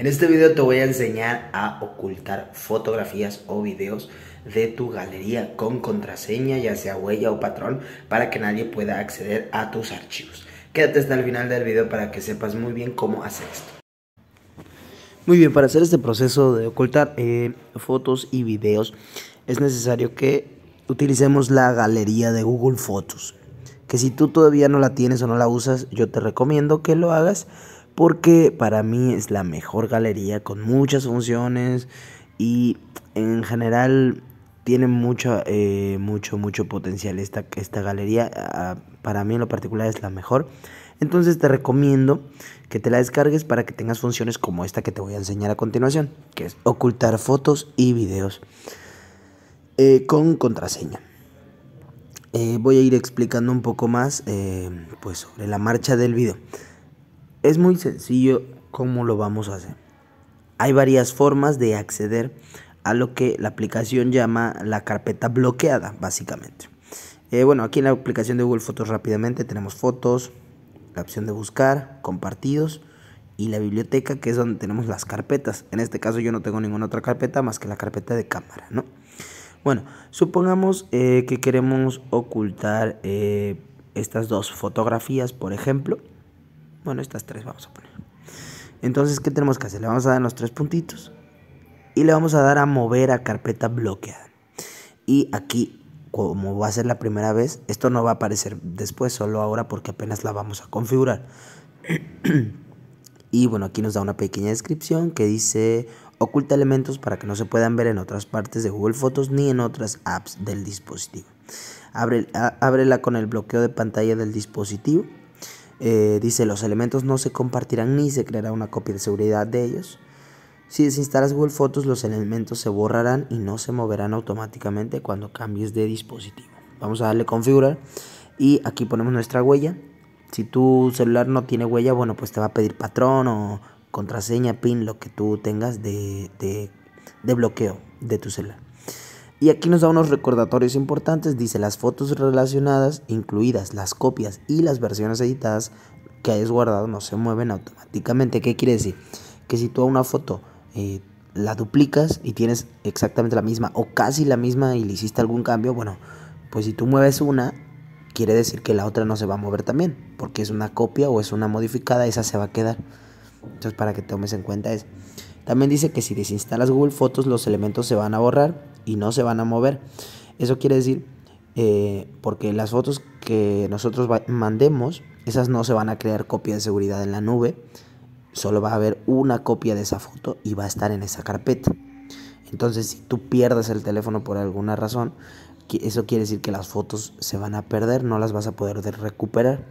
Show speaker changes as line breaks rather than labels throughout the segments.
En este video te voy a enseñar a ocultar fotografías o videos de tu galería con contraseña, ya sea huella o patrón, para que nadie pueda acceder a tus archivos. Quédate hasta el final del video para que sepas muy bien cómo hacer esto. Muy bien, para hacer este proceso de ocultar eh, fotos y videos es necesario que utilicemos la galería de Google Fotos. Que si tú todavía no la tienes o no la usas, yo te recomiendo que lo hagas porque para mí es la mejor galería con muchas funciones y en general tiene mucho, eh, mucho, mucho potencial esta, esta galería. Ah, para mí en lo particular es la mejor. Entonces te recomiendo que te la descargues para que tengas funciones como esta que te voy a enseñar a continuación, que es ocultar fotos y videos eh, con contraseña. Eh, voy a ir explicando un poco más pues sobre la marcha del video. Es muy sencillo cómo lo vamos a hacer. Hay varias formas de acceder a lo que la aplicación llama la carpeta bloqueada, básicamente. Eh, bueno, aquí en la aplicación de Google Fotos rápidamente tenemos fotos, la opción de buscar, compartidos y la biblioteca que es donde tenemos las carpetas. En este caso yo no tengo ninguna otra carpeta más que la carpeta de cámara, ¿no? Bueno, supongamos eh, que queremos ocultar eh, estas dos fotografías, por ejemplo. Bueno, estas tres vamos a poner. Entonces, ¿qué tenemos que hacer? Le vamos a dar los tres puntitos. Y le vamos a dar a mover a carpeta bloqueada. Y aquí, como va a ser la primera vez, esto no va a aparecer después, solo ahora porque apenas la vamos a configurar. y bueno, aquí nos da una pequeña descripción que dice oculta elementos para que no se puedan ver en otras partes de Google Fotos ni en otras apps del dispositivo. Abre, ábrela con el bloqueo de pantalla del dispositivo eh, dice, los elementos no se compartirán ni se creará una copia de seguridad de ellos. Si desinstalas Google Fotos, los elementos se borrarán y no se moverán automáticamente cuando cambies de dispositivo. Vamos a darle configurar y aquí ponemos nuestra huella. Si tu celular no tiene huella, bueno, pues te va a pedir patrón o contraseña, pin, lo que tú tengas de bloqueo de tu celular. Y aquí nos da unos recordatorios importantes, dice las fotos relacionadas, incluidas las copias y las versiones editadas que hayas guardado no se mueven automáticamente. ¿Qué quiere decir? Que si tú a una foto eh, la duplicas y tienes exactamente la misma o casi la misma y le hiciste algún cambio, bueno, pues si tú mueves una, quiere decir que la otra no se va a mover también, porque es una copia o es una modificada, esa se va a quedar. Entonces, para que tomes en cuenta eso. También dice que si desinstalas Google Fotos, los elementos se van a borrar y no se van a mover. Eso quiere decir, eh, porque las fotos que nosotros mandemos, esas no se van a crear copia de seguridad en la nube, solo va a haber una copia de esa foto y va a estar en esa carpeta. Entonces, si tú pierdes el teléfono por alguna razón, eso quiere decir que las fotos se van a perder, no las vas a poder recuperar.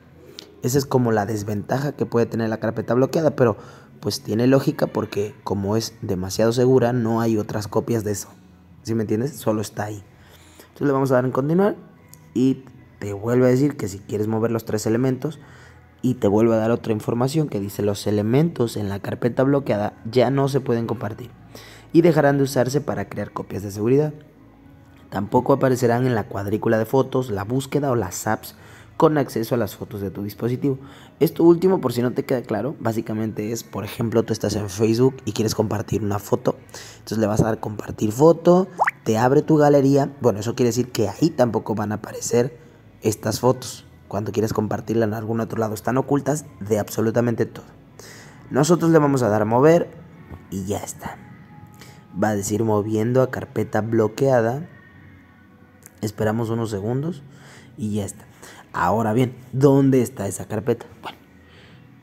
Esa es como la desventaja que puede tener la carpeta bloqueada, pero pues tiene lógica porque como es demasiado segura, no hay otras copias de eso. ¿Sí me entiendes? Solo está ahí. Entonces le vamos a dar en continuar y te vuelve a decir que si quieres mover los tres elementos y te vuelve a dar otra información que dice los elementos en la carpeta bloqueada ya no se pueden compartir y dejarán de usarse para crear copias de seguridad. Tampoco aparecerán en la cuadrícula de fotos, la búsqueda o las apps con acceso a las fotos de tu dispositivo. Esto último, por si no te queda claro, básicamente es, por ejemplo, tú estás en Facebook y quieres compartir una foto, entonces le vas a dar compartir foto, te abre tu galería, bueno, eso quiere decir que ahí tampoco van a aparecer estas fotos. Cuando quieres compartirla en algún otro lado, están ocultas de absolutamente todo. Nosotros le vamos a dar a mover y ya está. Va a decir moviendo a carpeta bloqueada Esperamos unos segundos y ya está. Ahora bien, ¿dónde está esa carpeta? Bueno,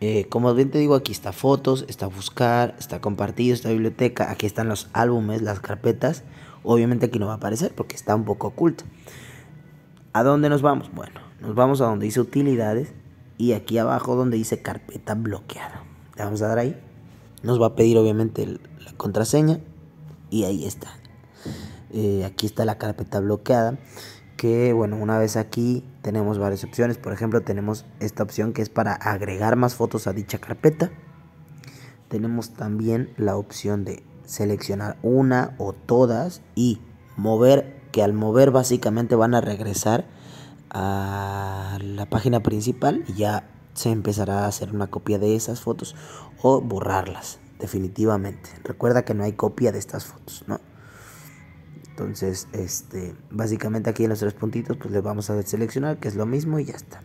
eh, como bien te digo, aquí está fotos, está buscar, está compartido, está biblioteca, aquí están los álbumes, las carpetas. Obviamente aquí no va a aparecer porque está un poco oculta. ¿A dónde nos vamos? Bueno, nos vamos a donde dice utilidades y aquí abajo donde dice carpeta bloqueada. Le vamos a dar ahí. Nos va a pedir obviamente la contraseña y ahí está. Eh, aquí está la carpeta bloqueada que bueno una vez aquí tenemos varias opciones por ejemplo tenemos esta opción que es para agregar más fotos a dicha carpeta tenemos también la opción de seleccionar una o todas y mover que al mover básicamente van a regresar a la página principal y ya se empezará a hacer una copia de esas fotos o borrarlas definitivamente recuerda que no hay copia de estas fotos no entonces, este, básicamente aquí en los tres puntitos, pues le vamos a seleccionar, que es lo mismo y ya está.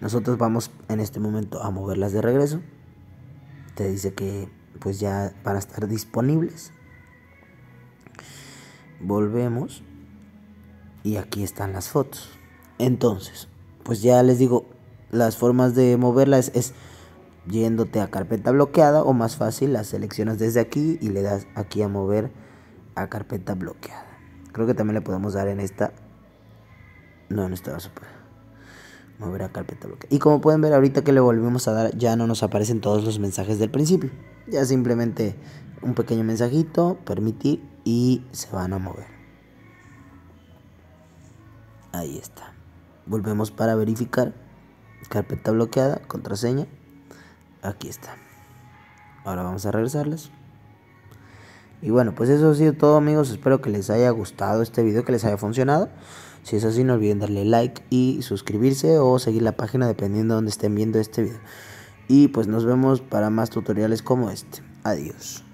Nosotros vamos en este momento a moverlas de regreso. Te dice que pues ya van a estar disponibles. Volvemos. Y aquí están las fotos. Entonces, pues ya les digo, las formas de moverlas es, es yéndote a carpeta bloqueada o más fácil, las seleccionas desde aquí y le das aquí a mover carpeta bloqueada. Creo que también le podemos dar en esta. No, en esta no estaba Mover a carpeta bloqueada. Y como pueden ver ahorita que le volvemos a dar, ya no nos aparecen todos los mensajes del principio. Ya simplemente un pequeño mensajito, permitir y se van a mover. Ahí está. Volvemos para verificar. Carpeta bloqueada, contraseña. Aquí está. Ahora vamos a regresarles. Y bueno, pues eso ha sido todo amigos, espero que les haya gustado este video, que les haya funcionado. Si es así, no olviden darle like y suscribirse o seguir la página dependiendo de donde estén viendo este video. Y pues nos vemos para más tutoriales como este. Adiós.